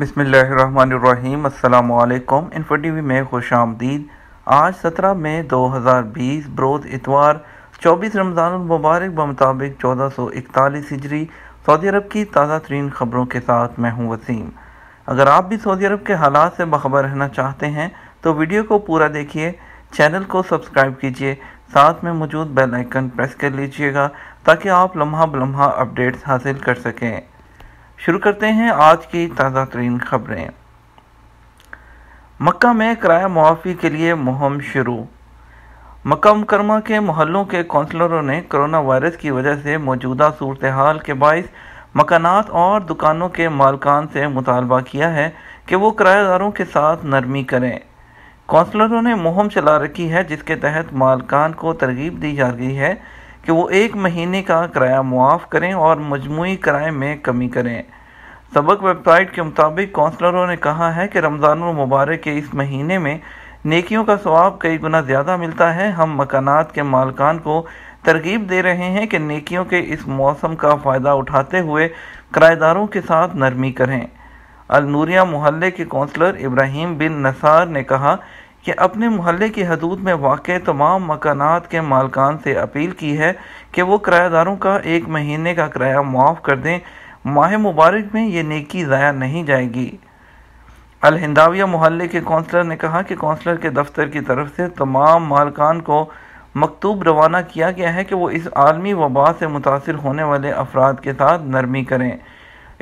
बसमीम् अल्लाम info T V में खुश आमदीद आज सत्रह मई दो हज़ार बीस बरोज़ इतवार चौबीस रमज़ान मुबारक बमताबिक चौदह सौ इकतालीस हिजरी सऊदी अरब की ताज़ा तरीन खबरों के साथ मैं हूँ वसीम अगर आप भी सऊदी अरब के हालात से बखबर रहना चाहते हैं तो वीडियो को पूरा देखिए चैनल को सब्सक्राइब कीजिए साथ में मौजूद बेल आइकन प्रेस कर लीजिएगा ताकि आप लम्हा बलम्हा अपडेट्स हासिल कर सकें शुरू करते हैं आज की ताज़ा तरीन खबरें मक्का में किराया मुआफ़ी के लिए मुहम शुरू मक्का मुकरमा के मोहल्लों के कौंसलरों ने कोरोना वायरस की वजह से मौजूदा सूरत हाल के बायस मकानात और दुकानों के मालकान से मुतालबा किया है कि वो किराएदारों के साथ नरमी करें कौंसलरों ने मुहम चला रखी है जिसके तहत मालकान को तरगीब दी जा रही है कि वो एक महीने का किराया मुआफ़ करें और मजमू किराए में कमी करें सबक वेबसाइट के मुताबिक काउंसलरों ने कहा है कि रमज़ान मुबारक के इस महीने में नेकियों का स्वाब कई गुना ज़्यादा मिलता है हम मकानात के मालकान को तरगीब दे रहे हैं कि नेकियों के इस मौसम का फ़ायदा उठाते हुए किराएदारों के साथ नरमी करें अलनूरिया मोहल्ले के काउंसलर इब्राहिम बिन नसार ने कहा कि अपने मोहल्ले की हदूद में वाक़ तमाम मकानात के मालकान से अपील की है कि वो किरायादारों का एक महीने का किराया माफ़ कर दें माह मुबारक में ये नेकी ज़ाया नहीं जाएगी अलहिंदाविया मोहल्ले के कौंसलर ने कहा कि कौंसलर के दफ्तर की तरफ से तमाम मालकान को मकतूब रवाना किया गया है कि वो इस आलमी वबा से मुतासर होने वाले अफराद के साथ नरमी करें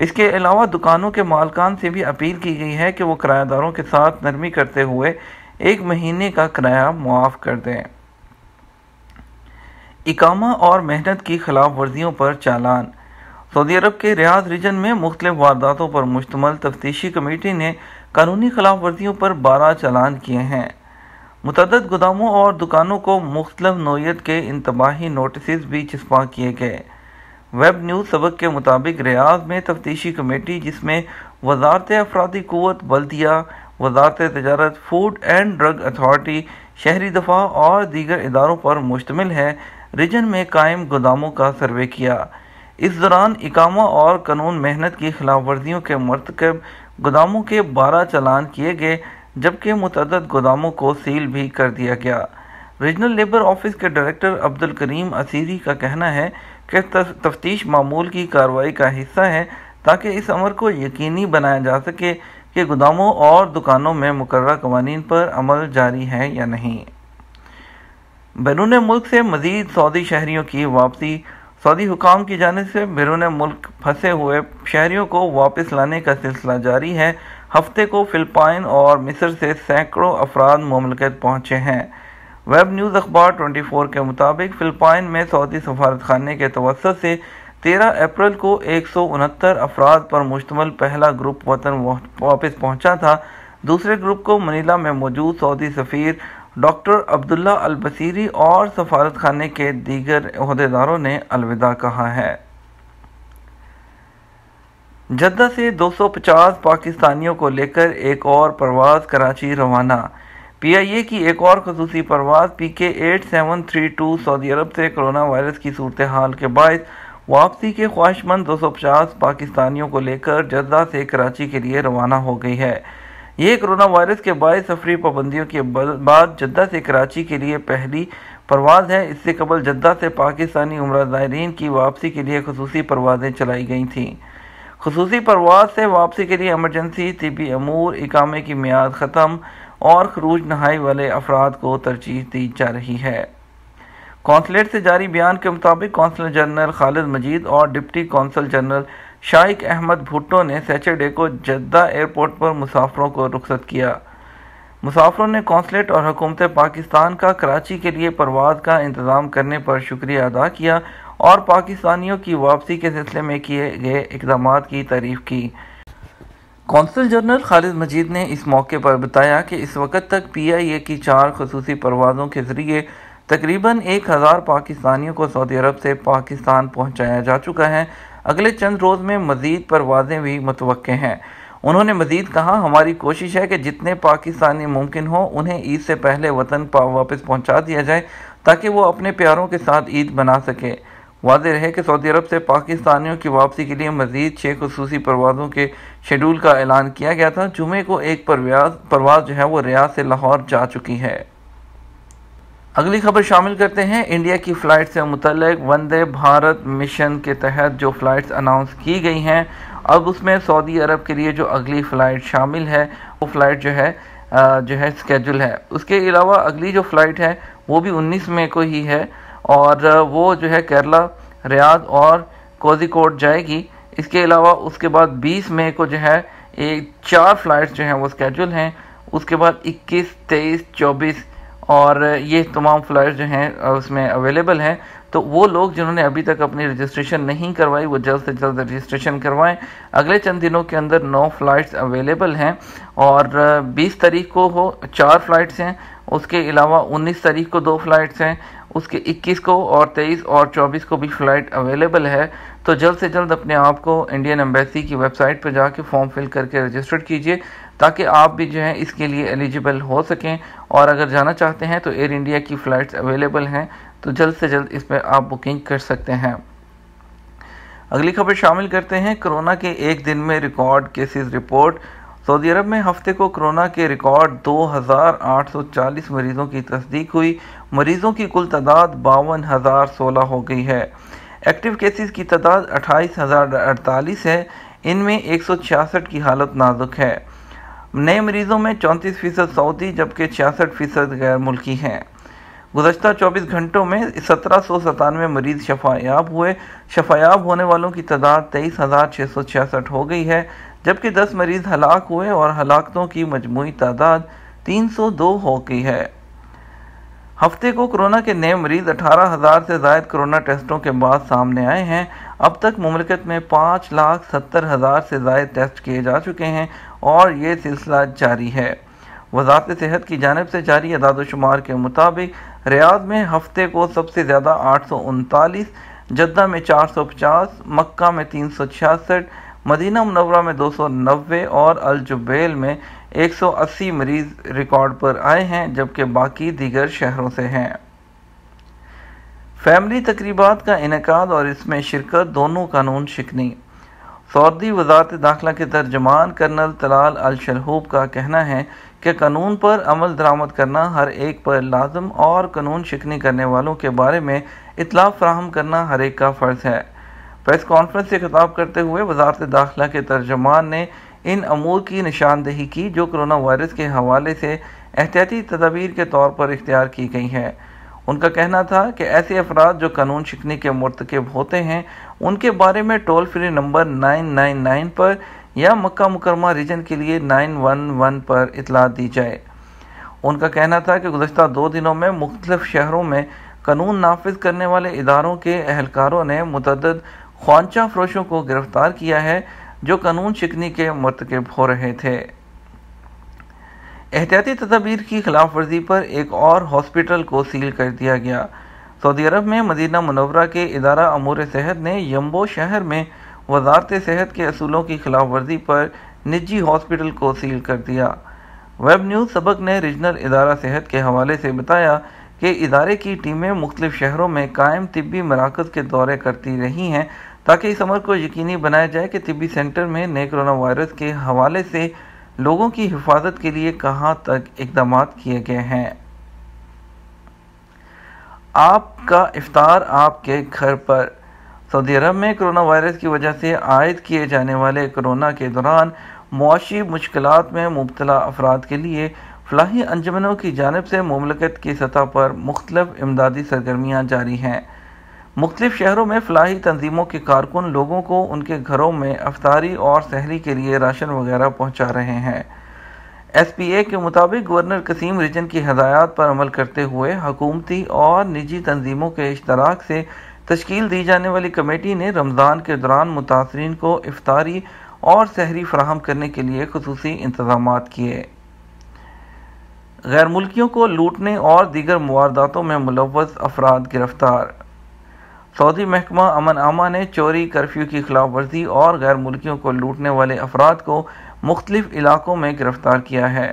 इसके अलावा दुकानों के मालकान से भी अपील की गई है कि वो किरायादारों के साथ नरमी करते हुए एक महीने का किराया मुआफ़ कर दें इकामा और मेहनत की खिलाफ वर्जियों पर चालान सऊदी अरब के रियाज रीजन में मुख्तु वारदातों पर मुश्तमल तफ्तीशी कमेटी ने कानूनी खिलाफ वर्जियों पर बारह चालान किए हैं मुतद गोदामों और दुकानों को मुख्तलिफ नोयत के इंतबाही नोटिस भी चस्पा किए गए वेब न्यूज़ सबक के मुताबिक रियाज में तफ्तीशी कमेटी जिसमें वजारत अफराधी क़वत बल्दिया वजारत तजारत फूड एंड ड्रग अथॉरिटी शहरी दफा और दीगर इदारों पर मुश्तमिल है रिजन में कायम गोदामों का सर्वे किया इस दौरान इकामा और कानून मेहनत की खिलाफ वर्जियों के मरतकब गोदामों के बारह चलान किए गए जबकि मतद गोदामों को सील भी कर दिया गया रीजनल लेबर ऑफिस के डायरेक्टर अब्दुल करीम असीरी का कहना है कि तफ्तीश मामूल की कार्रवाई का हिस्सा है ताकि इस अमर को यकीनी बनाया जा सके कि गोदामों और दुकानों में मुकर कवानीन पर अमल जारी है या नहीं बैरून मुल्क से मजीद सऊदी शहरीों की वापसी सऊदी हुकाम की जाने से बैरून मुल्क फंसे हुए शहरीों को वापस लाने का सिलसिला जारी है हफ्ते को फिलपाइन और मिस्र से सैकड़ों अफराद ममलकत पहुँचे हैं वेब न्यूज़ अखबार 24 के मुताबिक फिलपाइन में सऊदी सफारत खाने के तवसत से तेरह अप्रैल को एक सौ उनहत्तर अफराद पर मुश्तमल पहला ग्रुप वतन वापस पहुंचा था दूसरे ग्रुप को मनीला में मौजूद सऊदी सफ़ीर डॉक्टर अब्दुल्ला अलबसीरी और सफारत खाने के दीगर अहदेदारों ने अलविदा कहा है जद्दा से 250 पाकिस्तानियों को लेकर एक और परवाज कराची रवाना पीआईए की एक और खसूसी परवाज P K eight seven three two Saudi Arab से कोरोना वायरस की सूरत हाल के बायस वापसी के ख्वाहिशमंद पचास पाकिस्तानियों को लेकर जद्दा से कराची के लिए रवाना हो गई है ये कोरोना वायरस के बायस सफरी पाबंदियों के बाद जद्दा से कराची के लिए पहली परवाज़ है इससे कबल जद्दा से पाकिस्तानी उम्र ज़ायरीन की वापसी के लिए खसूसी परवाज़ें चलाई गई थीं खसूस परवाज से वापसी के लिए एमरजेंसी तबी अमूर इकामे की म्याद ख़त्म और खरूज नहाई वाले अफराद को तरजीह दी जा रही है कौंसलेट से जारी बयान के मुताबिक कौंसलर जनरल खालिद मजीद और deputy consul general Shaikh Ahmed Bhutto ने सैचरडे को जद्दा एयरपोर्ट पर मुसाफरों को रुखसत किया मुसाफरों ने कौंसलेट और हुकूमत पाकिस्तान का कराची के लिए परवाज का इंतज़ाम करने पर शुक्रिया अदा किया और पाकिस्तानियों की वापसी के सिलसिले में किए गए इकदाम की तारीफ की कौंसल जनरल खालिद मजीद ने इस मौके पर बताया कि इस वक्त तक पी आई ए की चार खसूसी परवाज़ों के ज़रिए तकरीबन एक हज़ार पाकिस्तानियों को सऊदी अरब से पाकिस्तान पहुँचाया जा चुका है अगले चंद रोज़ में मज़ीद परवाजें भी मतवे हैं उन्होंने मजीद कहा हमारी कोशिश है कि जितने पाकिस्तानी मुमकिन हो उन्हें ईद से पहले वतन वापस पहुंचा दिया जाए ताकि वो अपने प्यारों के साथ ईद मना सके वाज रहे कि सऊदी अरब से पाकिस्तानियों की वापसी के लिए मजीद छः खसूसी परवाज़ों के शेड्यूल का ऐलान किया गया था जुमे को एक परवाज परवाज जो है वो रियाज से लाहौर जा चुकी है अगली खबर शामिल करते हैं इंडिया की फ़्लाइट से मुतल वंदे भारत मिशन के तहत जो फ़्लाइट्स अनाउंस की गई हैं अब उसमें सऊदी अरब के लिए जो अगली फ़्लाइट शामिल है वो फ़्लाइट जो है जो है स्केजुल है उसके अलावा अगली जो फ़्लाइट है वो भी 19 मई को ही है और वो जो है केरला रियाद और कोजिकोट जाएगी इसके अलावा उसके बाद 20 मई को जो है एक चार फ्लाइट्स जो हैं वो स्केजुल हैं उसके बाद 21, 23, 24 और ये तमाम फ्लैट जो हैं उसमें अवेलेबल हैं तो वो लोग जिन्होंने अभी तक अपनी रजिस्ट्रेशन नहीं करवाई वो जल्द से जल्द रजिस्ट्रेशन करवाएं अगले चंद दिनों के अंदर नौ फ़्लाइट्स अवेलेबल हैं और 20 तारीख को हो चार फ़्लाइट्स हैं उसके अलावा 19 तारीख को दो फ़्लाइट्स हैं उसके 21 को और 23 और 24 को भी फ़्लाइट अवेलेबल है तो जल्द से जल्द अपने आप को इंडियन एम्बेसी की वेबसाइट पर जाके फॉर्म फिल करके रजिस्टर्ड कीजिए ताकि आप भी जो है इसके लिए एलिजिबल हो सकें और अगर जाना चाहते हैं तो एयर इंडिया की फ़्लाइट्स अवेलेबल हैं तो जल्द से जल्द इस पर आप बुकिंग कर सकते हैं अगली खबर शामिल करते हैं कोरोना के एक दिन में record cases report Saudi Arab में हफ्ते को कोरोना के रिकॉर्ड 2,840 मरीजों की तस्दीक हुई मरीजों की कुल तादाद बावन हो गई है एक्टिव केसेस की तादाद अट्ठाईस है इनमें एक की हालत नाजुक है नए मरीजों में चौंतीस फीसद सऊदी जबकि छियासठ फीसद गैर मुल्की हैं गुजशत 24 घंटों में सत्रह सौ सतानवे मरीज शफायाब हुए शफायाब होने वालों की तादाद तेईस हज़ार छः सौ छियासठ हो गई है जबकि दस मरीज हलाक हुए और हलाकतों की मजमू तादाद तीन सौ दो हो गई है हफ्ते को कोरोना के नए मरीज अठारह हज़ार से जायद कोरोना टेस्टों के बाद सामने आए हैं अब तक ममलकत में पाँच लाख सत्तर हज़ार से जायद टेस्ट किए जा चुके हैं और ये सिलसिला जारी है वजारत सेहत की जानब से जारी अदादोशुमार के मुताबिक रियाज में हफ्ते को सबसे ज़्यादा आठ सौ उनतालीस जद्दा में चार सौ पचास मक्का में तीन सौ छियासठ मदीना मनवरा में दो सौ नब्बे और अलजुबैल में एक सौ अस्सी मरीज रिकॉर्ड पर आए हैं जबकि बाकी दीगर शहरों से हैं फैमिली तकरीबा का इनका और इसमें शिरकत दोनों कानून शिकनी सऊदी वजारत दाखिला के तर्जमान कर्नल तलाल अल का कहना है कि कानून पर अमल दरामद करना हर एक पर लाजम और कानून शिकनी करने वालों के बारे में इतला फ्राहम करना हर एक का फ़र्ज़ है प्रेस कॉन्फ्रेंस से खिताब करते हुए वजारत दाखिला के तर्जमान ने इन अमूर की निशानदेही की जो करोना वायरस के हवाले से एहतियाती तदाबीर के तौर पर इख्तियार की गई है उनका कहना था कि ऐसे अफराद जो कानून शिकनी के मरतकब होते हैं उनके बारे में टोल फ्री नंबर 999 पर या मक्का मुकरमा रीजन के लिए 911 पर इतला दी जाए उनका कहना था कि गुजशत दो दिनों में मुख्तलिफ शहरों में कानून नाफिज करने वाले इदारों के अहलकारों ने मतद खानचा फरोशों को गिरफ्तार किया है जो कानून शिकनी के मरतकब हो रहे थे एहतियाती तदाबीर की खिलाफ वर्जी पर एक और हॉस्पिटल को सील कर दिया गया सऊदी अरब में मदीना मनवरा के इदारा अमूर सेहत ने यम्बो शहर में वजारत सेहत के असूलों की खिलाफ वर्जी पर निजी हॉस्पिटल को सील कर दिया वेब न्यूज़ सबक ने रीजनल इदारा सेहत के हवाले से बताया कि इदारे की टीमें मुख्तु शहरों में कायम तबी मराकज़ के दौरे करती रही हैं ताकि इस अमर को यकीनी बनाया जाए कि तबी सेंटर में नए करोना वायरस के हवाले से लोगों की हिफाजत के लिए कहाँ तक इकदाम किए गए हैं आपका इफ्तार आपके घर पर सऊदी अरब में कोरोना वायरस की वजह से आयद किए जाने वाले कोरोना के दौरान मुआशी मुश्किल में मुबतला अफराद के लिए फलाही अंजमनों की जानब से ममलकत की सतह पर मुख्तफ इमदादी सरगर्मियाँ जारी हैं मुख्तफ शहरों में फलाही तंजीमों के कारकुन लोगों को उनके घरों में अफतारी और सहरी के लिए राशन वगैरह पहुँचा रहे हैं एस पी ए के मुताबिक गवर्नर कसीम रिजन की हदायत पर अमल करते हुए हकूमती और निजी तनजीमों के इश्तराक से तश्कील दी जाने वाली कमेटी ने रमज़ान के दौरान मुतासरीन को इफ्तारी और सहरी फ्राहम करने के लिए खसूस इंतजाम किए गैर मुल्कियों को लूटने और दीगर मुआरदातों में मुलवस अफराद गिरफ्तार सऊदी महकमा अमन आमा ने चोरी कर्फ्यू की खिलाफ वर्जी और गैर मुल्कियों को लूटने वाले अफराद को मुख्तलिफ इलाकों में गिरफ्तार किया है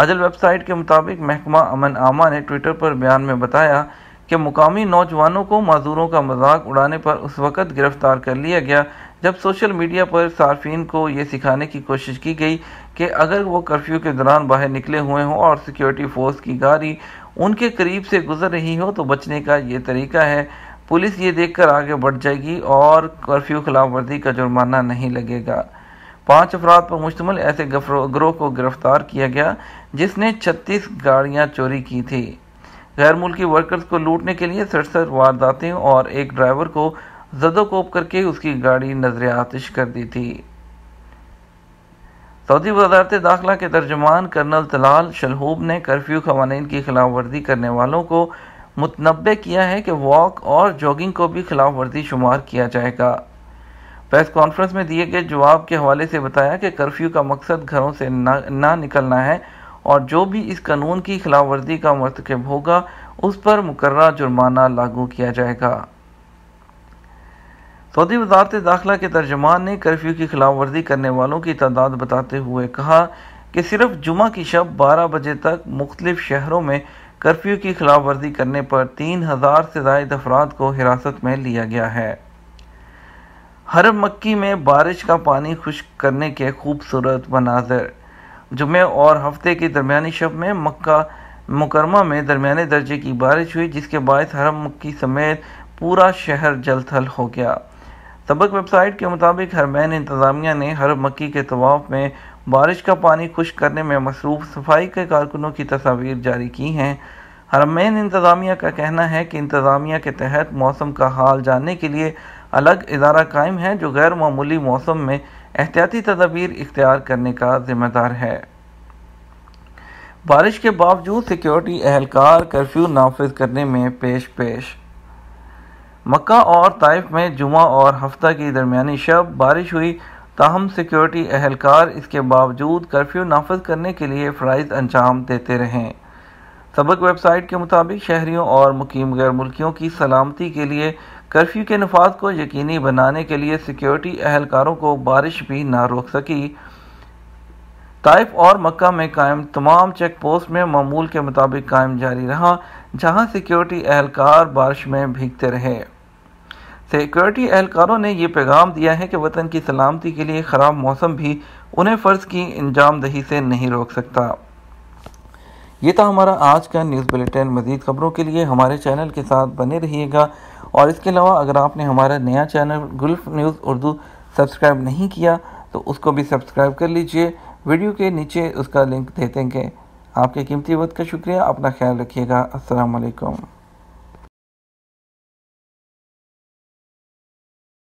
अदल वेबसाइट के मुताबिक महकमा अमन आमा ने ट्विटर पर बयान में बताया कि मुकामी नौजवानों को मज़दूरों का मजाक उड़ाने पर उस वक़्त गिरफ़्तार कर लिया गया जब सोशल मीडिया पर सार्फिन को ये सिखाने की कोशिश की गई कि अगर वो कर्फ्यू के दौरान बाहर निकले हुए हों और सिक्योरिटी फोर्स की गाड़ी उनके करीब से गुजर रही हो तो बचने का ये तरीका है पुलिस ये देखकर आगे बढ़ जाएगी और कर्फ्यू खिलाफ का जुर्माना नहीं लगेगा पाँच अफराद पर मुश्तम ऐसे ग्रोह को गिरफ्तार किया गया जिसने छत्तीस गाड़ियां चोरी की थी गैर मुल्की वर्कर्स को लूटने के लिए सड़सठ वारदातें और एक ड्राइवर को जदोकोप करके उसकी गाड़ी नजर आतिश कर दी थी सऊदी वजारत दाखिला के तर्जमान कर्नल तलाल शलहूब ने कर्फ्यू खवानी की खिलाफ वर्जी करने वालों को मुतनबे किया है कि वॉक और जॉगिंग को भी खिलाफ वर्जी शुमार किया जाएगा प्रेस कॉन्फ्रेंस में दिए गए जवाब के हवाले से बताया कि कर्फ्यू का मकसद घरों से ना, ना निकलना है और जो भी इस कानून की खिलाफ वर्जी का मरतकब होगा उस पर मुकर जुर्माना लागू किया जाएगा सऊदी वजारत दाखिला के तर्जमान ने कर्फ्यू की खिलाफ वर्जी करने वालों की तादाद बताते हुए कहा कि सिर्फ जुमा की शब 12 बजे तक मुख्तलिफ शहरों में कर्फ्यू की खिलाफ वर्जी करने पर तीन हज़ार से जायद अफराद को हिरासत में लिया गया है हर मक्की में बारिश का पानी खुश करने के खूबसूरत मनाजर जुमे और हफ्ते के दरमिया शब में मक्का मुकरमा में दरमिया दर्जे की बारिश हुई जिसके बायस हरम मक्की समेत पूरा शहर जलथल हो गया सबक वेबसाइट के मुताबिक हरमैन इंतज़ामिया ने हर मक्की के तवाफ़ में बारिश का पानी खुश करने में मसरूफ़ सफाई के कारकुनों की तस्वीर जारी की हैं हरमैन इंतज़ामिया का कहना है कि इंतज़ामिया के तहत मौसम का हाल जानने के लिए अलग इदारा कायम है जो गैर मामूली मौसम में एहतियाती तदाबीर इख्तियार करने का जिम्मेदार है बारिश के बावजूद सिक्योरिटी अहलकार कर्फ्यू नाफज करने में पेश पेश मक्का और ताइफ में जुमा और हफ्ता की दरमियानी शब बारिश हुई ताहम सिक्योरिटी अहलकार इसके बावजूद कर्फ्यू नाफज करने के लिए फ़राइज़ अंजाम देते रहें सबक वेबसाइट के मुताबिक शहरीों और मुकीम गैर मुल्कियों की सलामती के लिए कर्फ्यू के नफाज को यकीनी बनाने के लिए सिक्योरिटी अहलकारों को बारिश भी ना रोक सकी ताइफ और मक्का में कायम तमाम चेक पोस्ट में मामूल के मुताबिक कायम जारी रहा जहां सिक्योरिटी अहलकार बारिश में भीगते रहे सिक्योरिटी अहलकारों ने यह पैगाम दिया है कि वतन की सलामती के लिए ख़राब मौसम भी उन्हें फ़र्ज की अंजाम दही से नहीं रोक सकता ये था हमारा आज का न्यूज़ बुलेटिन मज़ीद खबरों के लिए हमारे चैनल के साथ बने रहिएगा और इसके अलावा अगर आपने हमारा नया channel Gulf News Urdu subscribe नहीं किया तो उसको भी सब्सक्राइब कर लीजिए वीडियो के नीचे उसका लिंक दे देंगे आपके कीमती वक्त का शुक्रिया अपना ख्याल रखिएगा असलकम